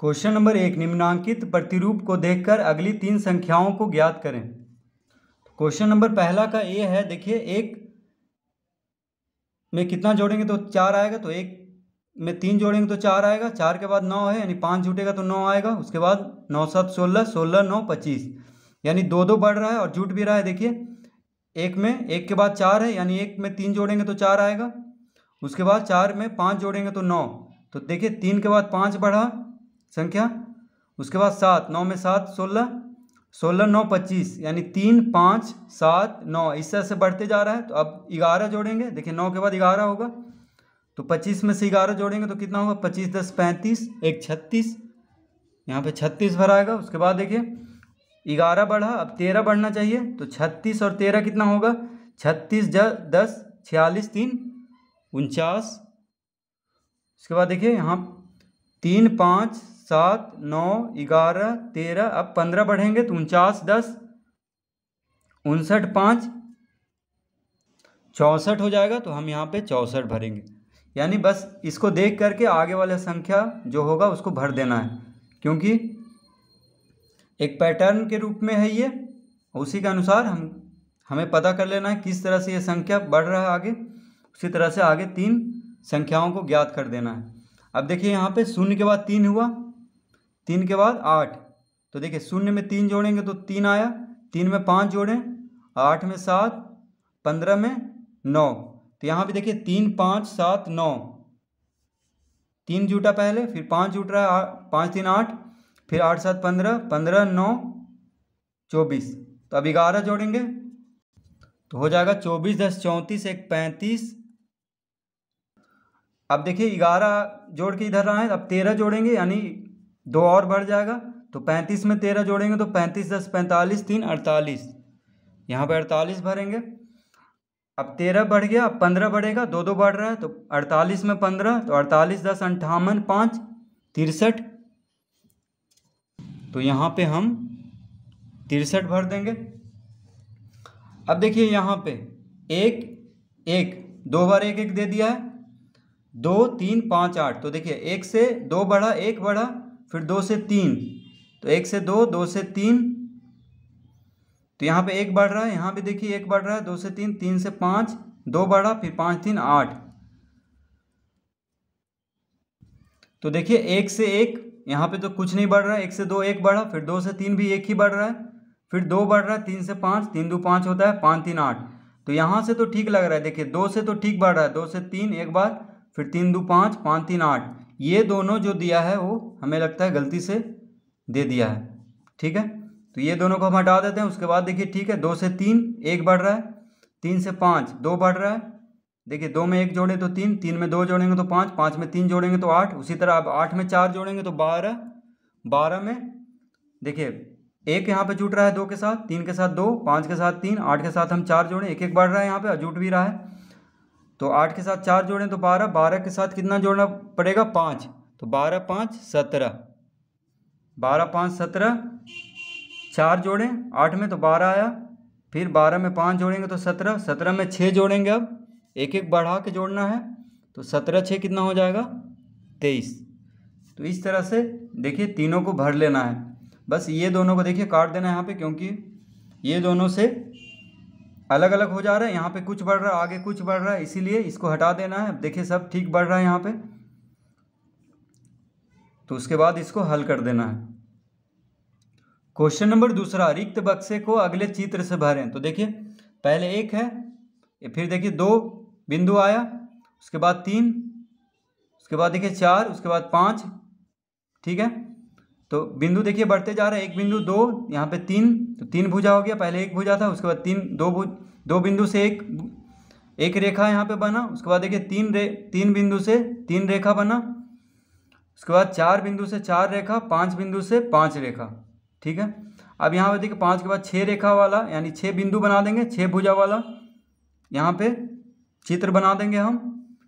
question number एक निम्नांकित प्रतिरूप को देखकर अगली तीन संख्याओं को ज्ञात करें क्वेश्चन नंबर पहला का ए है देखिए एक में कितना जोड़ेंगे तो चार आएगा तो एक में तीन जोड़ेंगे तो चार आएगा चार के बाद नौ है यानी पाँच जुटेगा तो नौ आएगा उसके बाद नौ सात सोलह सोलह नौ पच्चीस यानी दो दो बढ़ रहा है और जुट भी रहा है देखिए एक में एक के बाद चार है यानी एक में तीन जोड़ेंगे तो चार आएगा उसके बाद चार में पाँच जोड़ेंगे तो नौ तो देखिए तीन के बाद पाँच बढ़ा संख्या उसके बाद सात नौ में सात सोलह सोलह नौ पच्चीस यानी तीन पाँच सात नौ इस तरह से बढ़ते जा रहा है तो अब ग्यारह जोड़ेंगे देखिए नौ के बाद ग्यारह होगा तो पच्चीस में से ग्यारह जोड़ेंगे तो कितना होगा पच्चीस दस पैंतीस एक छत्तीस यहाँ पे छत्तीस भर आएगा उसके बाद देखिए ग्यारह बढ़ा अब तेरह बढ़ना चाहिए तो छत्तीस और तेरह कितना होगा छत्तीस ज दस छियालीस तीन उनचास उसके बाद देखिए यहाँ तीन पाँच सात नौ ग्यारह तेरह अब पंद्रह बढ़ेंगे तो उनचास दस उनसठ पाँच चौंसठ हो जाएगा तो हम यहाँ पे चौंसठ भरेंगे यानी बस इसको देख करके आगे वाला संख्या जो होगा उसको भर देना है क्योंकि एक पैटर्न के रूप में है ये उसी के अनुसार हम हमें पता कर लेना है किस तरह से ये संख्या बढ़ रहा है आगे उसी तरह से आगे तीन संख्याओं को ज्ञात कर देना है अब देखिए यहाँ पे शून्य के बाद तीन हुआ तीन के बाद आठ तो देखिए शून्य में तीन जोड़ेंगे तो तीन आया तीन में पाँच जोड़ें आठ में सात पंद्रह में नौ तो यहाँ भी देखिए तीन पाँच सात नौ तीन जुटा पहले फिर पाँच जुट रहा है पाँच तीन आठ फिर आठ सात पंद्रह पंद्रह नौ चौबीस तो अब ग्यारह जोड़ेंगे तो हो जाएगा चौबीस दस चौंतीस एक पैंतीस अब देखिए ग्यारह जोड़ के इधर आए अब तेरह जोड़ेंगे यानी दो और बढ़ जाएगा तो पैंतीस में तेरह जोड़ेंगे तो पैंतीस दस पैंतालीस तीन अड़तालीस यहाँ पर अड़तालीस भरेंगे अब तेरह बढ़ गया अब पंद्रह बढ़ेगा दो दो बढ़ रहा है तो अड़तालीस में पंद्रह तो अड़तालीस दस अंठावन पाँच तिरसठ तो यहाँ पे हम तिरसठ भर देंगे अब देखिए यहाँ पे एक एक दो बार एक एक दे दिया है दो तीन पाँच आठ तो देखिए एक से दो बढ़ा एक बढ़ा फिर दो से तीन तो एक से दो दो से तीन तो यहाँ पे एक बढ़ रहा है यहाँ भी देखिए एक बढ़ रहा है दो से तीन तीन से पाँच दो बढ़ा फिर पाँच तीन आठ तो देखिए एक से एक यहाँ पे तो कुछ नहीं बढ़ रहा है एक से दो एक बढ़ा फिर दो से तीन भी एक ही बढ़ रहा है फिर दो बढ़ रहा है तीन से पाँच तीन दो पाँच होता है पाँच तीन आठ तो यहाँ से तो ठीक लग रहा है देखिए दो से तो ठीक बढ़ रहा है दो से तीन एक बार फिर तीन दो पाँच पाँच तीन आठ ये दोनों जो दिया है वो हमें लगता है गलती से दे दिया है ठीक है तो ये दोनों को हम हटा देते हैं उसके बाद देखिए ठीक है दो से तीन एक बढ़ रहा है तीन से पाँच दो बढ़ रहा है देखिए दो में एक जोड़े तो तीन तीन में दो जोड़ेंगे तो पाँच पाँच में तीन जोड़ेंगे तो आठ उसी तरह आप आठ में चार जोड़ेंगे तो बारह बारह में देखिए एक यहाँ पे जुट रहा है दो के साथ तीन के साथ दो पाँच के साथ तीन आठ के साथ हम चार जोड़ें एक एक बढ़ रहा है यहाँ पे और जुट भी रहा है तो आठ के साथ चार जोड़ें तो बारह बारह के साथ कितना जोड़ना पड़ेगा पाँच तो बारह पाँच सत्रह बारह पाँच सत्रह चार जोड़ें आठ में तो बारह आया फिर बारह में पाँच जोड़ेंगे तो सत्रह सत्रह में छः जोड़ेंगे अब एक एक बढ़ा के जोड़ना है तो सत्रह छः कितना हो जाएगा तेईस तो इस तरह से देखिए तीनों को भर लेना है बस ये दोनों को देखिए काट देना है यहाँ पे क्योंकि ये दोनों से अलग अलग हो जा रहा है यहाँ पे कुछ बढ़ रहा है आगे कुछ बढ़ रहा है इसीलिए इसको हटा देना है देखिए सब ठीक बढ़ रहा है यहाँ पे तो उसके बाद इसको हल कर देना है क्वेश्चन नंबर दूसरा रिक्त बक्से को अगले चित्र से भरें तो देखिए पहले एक है फिर देखिए दो बिंदु आया उसके बाद तीन उसके बाद देखिए चार उसके बाद पाँच ठीक है तो बिंदु देखिए बढ़ते जा रहा है एक बिंदु दो यहाँ पे तीन तो तीन भुजा हो गया पहले एक भुजा था उसके बाद तीन दो भुज दो बिंदु से एक एक रेखा यहाँ पे बना उसके बाद देखिए तीन रे तीन बिंदु से तीन रेखा बना उसके बाद चार बिंदु से चार रेखा पाँच बिंदु से पाँच रेखा ठीक है अब यहाँ पे देखिए पाँच के बाद छः रेखा वाला यानी छः बिंदु बना देंगे छः भुजा वाला यहाँ पे चित्र बना देंगे हम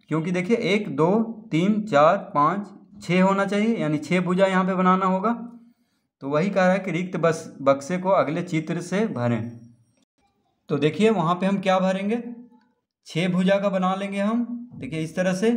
क्योंकि देखिए एक दो तीन चार पाँच छः होना चाहिए यानी छः भुजा यहाँ पे बनाना होगा तो वही कह रहा है कि रिक्त बस बक्से को अगले चित्र से भरें तो देखिए वहाँ पे हम क्या भरेंगे छः भुजा का बना लेंगे हम देखिए इस तरह से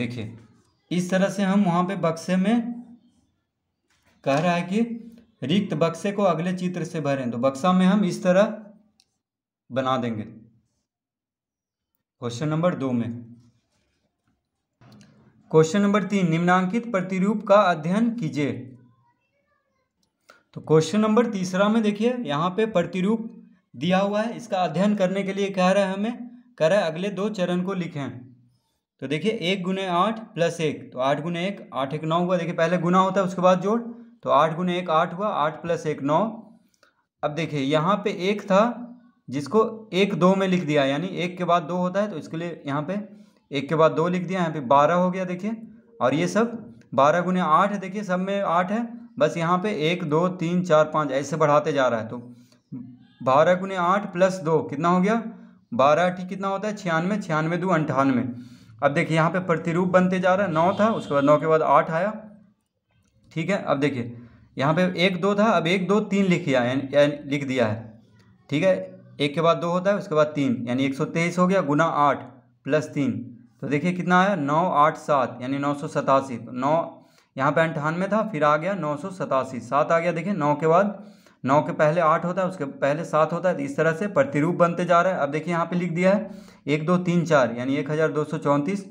देखिए इस तरह से हम वहाँ पे बक्से में कह रहा है कि रिक्त बक्से को अगले चित्र से भरें तो बक्सा में हम इस तरह बना देंगे क्वेश्चन नंबर दो में क्वेश्चन नंबर तीन निम्नांकित प्रतिरूप का अध्ययन कीजिए तो क्वेश्चन नंबर तीसरा में देखिए यहाँ पे प्रतिरूप दिया हुआ है इसका अध्ययन करने के लिए कह रहा है हमें कह रहा है अगले दो चरण को लिखें तो देखिए एक गुने आठ प्लस एक तो आठ गुने एक आठ एक नौ हुआ देखिए पहले गुना होता है उसके बाद जोड़ तो आठ गुने एक आठ हुआ आठ प्लस एक नौ अब देखिए यहाँ पे एक था जिसको एक दो में लिख दिया यानी एक के बाद दो होता है तो इसके लिए यहाँ पे एक के बाद दो लिख दिया यहाँ पे बारह हो गया देखिए और ये सब बारह गुने आठ है देखिए सब में आठ है बस यहाँ पे एक दो तीन चार पाँच ऐसे बढ़ाते जा रहा है तो बारह गुने आठ प्लस दो कितना हो गया बारह ठीक कितना होता है छियानवे छियानवे दो अंठानवे अब देखिए यहाँ पे प्रतिरूप बनते जा रहा है नौ था उसके बाद नौ के बाद आठ आया ठीक है अब देखिए यहाँ पे एक दो था अब एक दो तीन लिख दिया लिख दिया है ठीक है एक के बाद दो होता है उसके बाद तीन यानी एक सौ तेईस हो गया गुना आठ प्लस तीन तो देखिए कितना आया नौ आठ सात यानी नौ सौ सतासी तो नौ यहाँ पे अंठानवे था फिर आ गया नौ सौ सतासी सात आ गया देखिए नौ के बाद नौ के पहले आठ होता है उसके पहले सात होता है तो इस तरह से प्रतिरूप बनते जा रहा है अब देखिए यहाँ पे लिख दिया है एक दो तीन चार यानी एक हज़ार दो सौ चौंतीस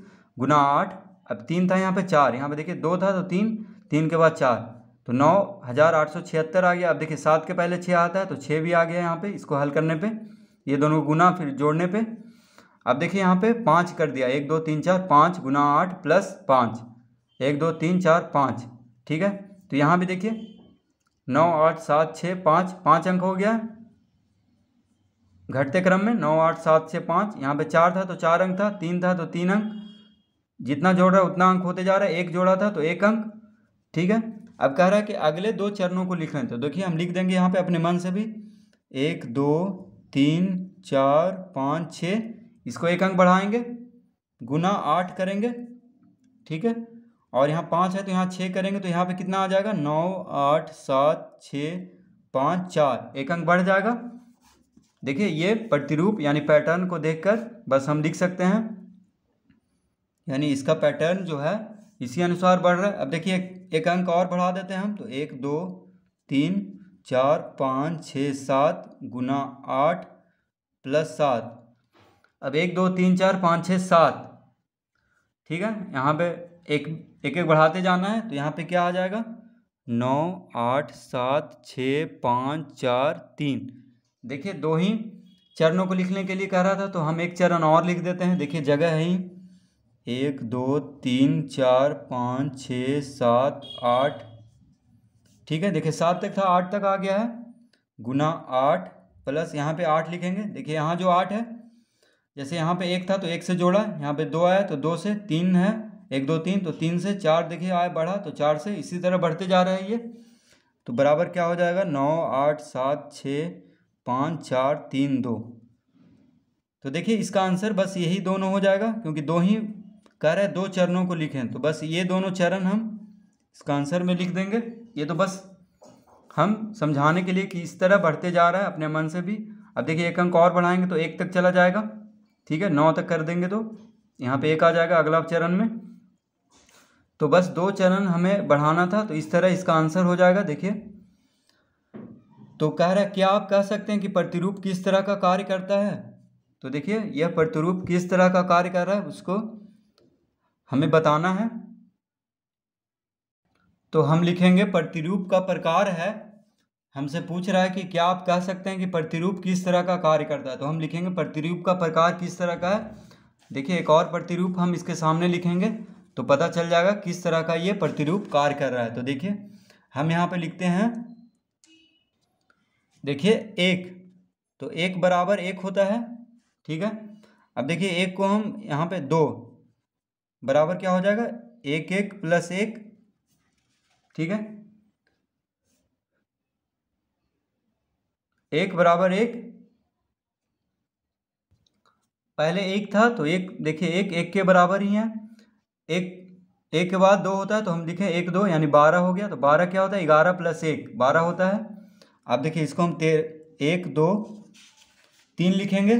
गुना आठ अब तीन था यहाँ पे चार यहाँ पे देखिए दो था तो तीन तीन के बाद चार तो नौ हज़ार आठ सौ छिहत्तर आ गया अब देखिए सात के पहले छः आता है तो छः भी आ गया यहाँ पे इसको हल करने पर ये दोनों गुना फिर जोड़ने पर अब देखिए यहाँ पर पाँच कर दिया एक दो तीन चार पाँच गुना आठ प्लस पाँच एक दो तीन चार पाँच ठीक है तो यहाँ भी देखिए नौ आठ सात छः पाँच पाँच अंक हो गया घटते क्रम में नौ आठ सात छः पाँच यहाँ पे चार था तो चार अंक था तीन था तो तीन अंक जितना जोड़ रहा है उतना अंक होते जा रहा है एक जोड़ा था तो एक अंक ठीक है अब कह रहा है कि अगले दो चरणों को लिखें तो देखिए हम लिख देंगे यहाँ पे अपने मन से भी एक दो तीन चार पाँच छः इसको एक अंक बढ़ाएंगे गुना आठ करेंगे ठीक है और यहाँ पाँच है तो यहाँ छः करेंगे तो यहाँ पे कितना आ जाएगा नौ आठ सात छः पाँच चार एक अंक बढ़ जाएगा देखिए ये प्रतिरूप यानी पैटर्न को देखकर बस हम लिख सकते हैं यानी इसका पैटर्न जो है इसी अनुसार बढ़ रहा है अब देखिए एक अंक और बढ़ा देते हैं हम तो एक दो तीन चार पाँच छः सात गुना आठ प्लस सात अब एक दो तीन चार पाँच छः सात ठीक है यहाँ पे एक एक एक बढ़ाते जाना है तो यहाँ पे क्या आ जाएगा नौ आठ सात छः पाँच चार तीन देखिए दो ही चरणों को लिखने के लिए कह रहा था तो हम एक चरण और लिख देते हैं देखिए जगह है ही एक दो तीन चार पाँच छः सात आठ ठीक है देखिए सात तक था आठ तक आ गया है गुना आठ प्लस यहाँ पे आठ लिखेंगे देखिए यहाँ जो आठ है जैसे यहाँ पे एक था तो एक से जोड़ा यहाँ पे दो आया तो दो से तीन है एक दो तीन तो तीन से चार देखिए आय बढ़ा तो चार से इसी तरह बढ़ते जा रहा है ये तो बराबर क्या हो जाएगा नौ आठ सात छः पाँच चार तीन दो तो देखिए इसका आंसर बस यही दोनों हो जाएगा क्योंकि दो ही कह रहे दो चरणों को लिखें तो बस ये दोनों चरण हम इसका आंसर में लिख देंगे ये तो बस हम समझाने के लिए कि इस तरह बढ़ते जा रहा है अपने मन से भी अब देखिए एक अंक और बढ़ाएंगे तो एक तक चला जाएगा ठीक है नौ तक कर देंगे तो यहाँ पे एक आ जाएगा अगला चरण में तो बस दो चरण हमें बढ़ाना था तो इस तरह इसका आंसर हो जाएगा देखिए तो कह रहा है क्या आप कह सकते हैं कि प्रतिरूप किस तरह का कार्य करता है तो देखिए यह प्रतिरूप किस तरह का कार्य कर रहा है उसको हमें बताना है तो हम लिखेंगे प्रतिरूप का प्रकार है हमसे पूछ रहा है कि क्या आप कह सकते हैं कि प्रतिरूप किस तरह का कार्य करता है तो हम लिखेंगे प्रतिरूप का प्रकार किस तरह का है देखिए एक और प्रतिरूप हम इसके सामने लिखेंगे तो पता चल जाएगा किस तरह का ये प्रतिरूप कार्य कर रहा है तो देखिए हम यहाँ पर लिखते हैं देखिए एक तो एक बराबर एक होता है ठीक है अब देखिए एक को हम यहाँ पे दो बराबर क्या हो जाएगा एक एक प्लस एक ठीक है एक बराबर एक पहले एक था तो एक देखिए एक एक के बराबर ही है एक एक के बाद दो होता है तो हम लिखें एक दो यानी बारह हो गया तो बारह क्या होता है ग्यारह प्लस एक बारह होता है आप देखिए इसको हम तेरह एक दो तीन लिखेंगे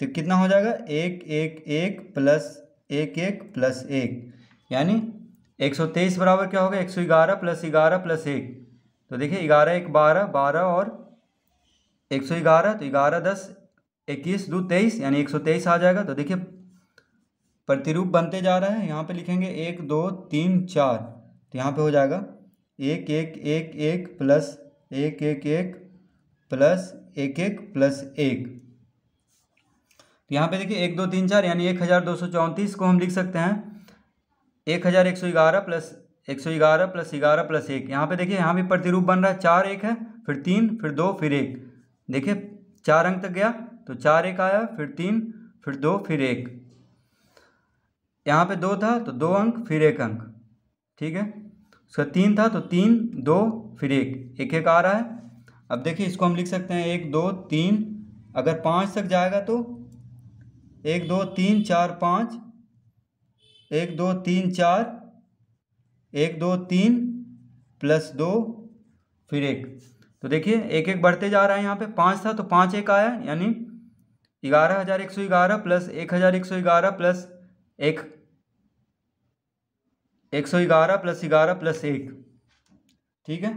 तो कितना हो जाएगा एक एक एक प्लस एक एक प्लस एक यानी एक सौ तेईस बराबर क्या होगा एक सौ ग्यारह प्लस ग्यारह प्लस एक तो देखिए ग्यारह एक बारह बारह और एक सौ ग्यारह तो ग्यारह दस इक्कीस दो तेईस यानी एक सौ तेईस आ जाएगा तो देखिए प्रतिरूप बनते जा रहा है यहाँ पे लिखेंगे एक दो तीन चार तो यहाँ पे हो जाएगा एक एक एक एक प्लस एक एक एक प्लस एक एक प्लस एक तो यहाँ पे देखिए एक दो तीन चार यानी एक हज़ार दो सौ चौंतीस को हम लिख सकते हैं एक हज़ार एक सौ ग्यारह प्लस एक सौ ग्यारह प्लस ग्यारह प्लस एक यहाँ पे देखिए यहाँ भी प्रतिरूप बन रहा है चार एक है फिर तीन फिर दो फिर एक देखिए चार अंक तक गया तो चार एक आया फिर तीन फिर दो फिर एक यहाँ पे दो था तो दो अंक फिर एक अंक ठीक है उसका तीन था तो तीन दो फिर एक एक एक आ रहा है अब देखिए इसको हम लिख सकते हैं एक दो तीन अगर पाँच तक जाएगा तो एक दो तीन चार पाँच एक दो तीन चार एक दो तीन प्लस दो फिर एक तो देखिए एक एक बढ़ते जा रहा है यहाँ पे पाँच था तो पाँच एक आया यानी ग्यारह हज़ार एक सौ ग्यारह प्लस एक हज़ार एक सौ ग्यारह प्लस एक एक सौ ग्यारह प्लस ग्यारह प्लस एक ठीक है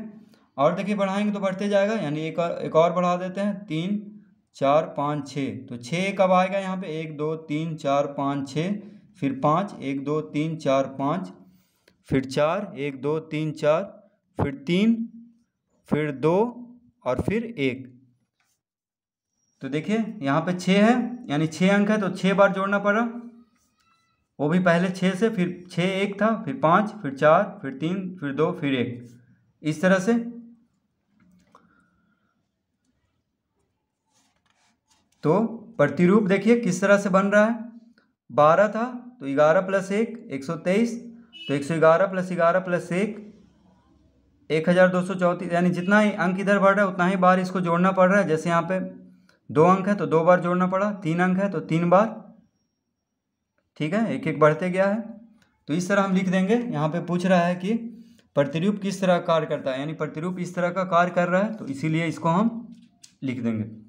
और देखिए बढ़ाएंगे तो बढ़ते जाएगा यानी एक और एक और बढ़ा देते हैं तीन चार पाँच छः तो छः कब आएगा यहाँ पे एक दो तीन चार पाँच छः फिर पाँच एक दो तीन चार पाँच फिर चार एक दो तीन चार फिर तीन फिर दो और फिर एक तो देखिए यहाँ पे छः है यानी छः अंक है तो छः बार जोड़ना पड़ा वो भी पहले छः से फिर छः एक था फिर पाँच फिर चार फिर तीन फिर दो फिर एक इस तरह से तो प्रतिरूप देखिए किस तरह से बन रहा है बारह था तो ग्यारह प्लस एक एक सौ तेईस तो एक सौ ग्यारह प्लस ग्यारह प्लस एक एक हज़ार दो सौ चौंतीस यानी जितना ही अंक इधर बढ़ रहा है उतना ही बार इसको जोड़ना पड़ रहा है जैसे यहाँ पे दो अंक है तो दो बार जोड़ना पड़ा तीन अंक है तो तीन बार ठीक है एक एक बढ़ते गया है तो इस तरह हम लिख देंगे यहाँ पे पूछ रहा है कि प्रतिरूप किस तरह कार्य करता है यानी प्रतिरूप इस तरह का कार्य कर रहा है तो इसीलिए इसको हम लिख देंगे